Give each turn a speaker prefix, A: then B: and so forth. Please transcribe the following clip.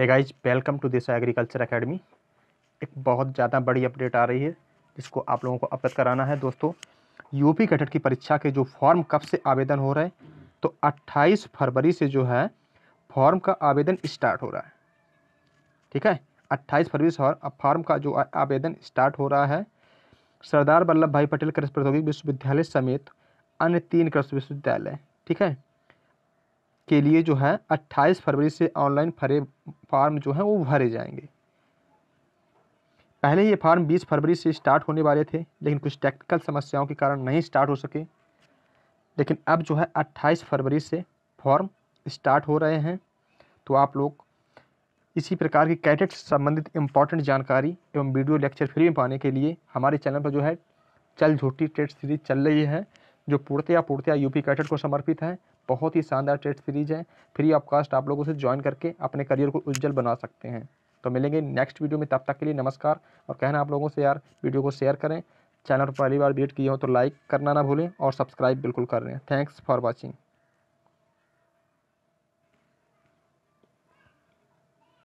A: है guys welcome to this agriculture academy एक बहुत ज़्यादा बड़ी अपडेट आ रही है जिसको आप लोगों को अवगत कराना है दोस्तों यूपी कैडेट की परीक्षा के जो फॉर्म कब से आवेदन हो रहे हैं तो 28 फरवरी से जो है फॉर्म का आवेदन स्टार्ट हो रहा है ठीक है 28 फरवरी से फॉर्म का जो आवेदन स्टार्ट हो रहा है सरदार वल्लभ भाई पटेल कृषि प्रौद्योगिक विश्वविद्यालय समेत अन्य तीन कृषि विश्वविद्यालय ठीक है के लिए जो है 28 फरवरी से ऑनलाइन भरे फार्म जो है वो भरे जाएंगे पहले ये फार्म 20 फरवरी से स्टार्ट होने वाले थे लेकिन कुछ टेक्निकल समस्याओं के कारण नहीं स्टार्ट हो सके लेकिन अब जो है 28 फरवरी से फॉर्म स्टार्ट हो रहे हैं तो आप लोग इसी प्रकार की कैडेट संबंधित इम्पॉर्टेंट जानकारी एवं वीडियो लेक्चर फ्री में पाने के लिए हमारे चैनल पर जो है चल झूठी टेट सीरीज चल रही है जो पूर्तिया पूर्तिया यूपी कैटेट को समर्पित है बहुत ही शानदार टेस्ट सीरीज है फ्री ऑफ कास्ट आप लोग उसे ज्वाइन करके अपने करियर को उज्जवल बना सकते हैं तो मिलेंगे नेक्स्ट वीडियो में तब तक के लिए नमस्कार और कहना आप लोगों से यार वीडियो को शेयर करें चैनल पर पहली बार वेट किए हो तो लाइक करना ना भूलें और सब्सक्राइब बिल्कुल कर थैंक्स फॉर वॉचिंग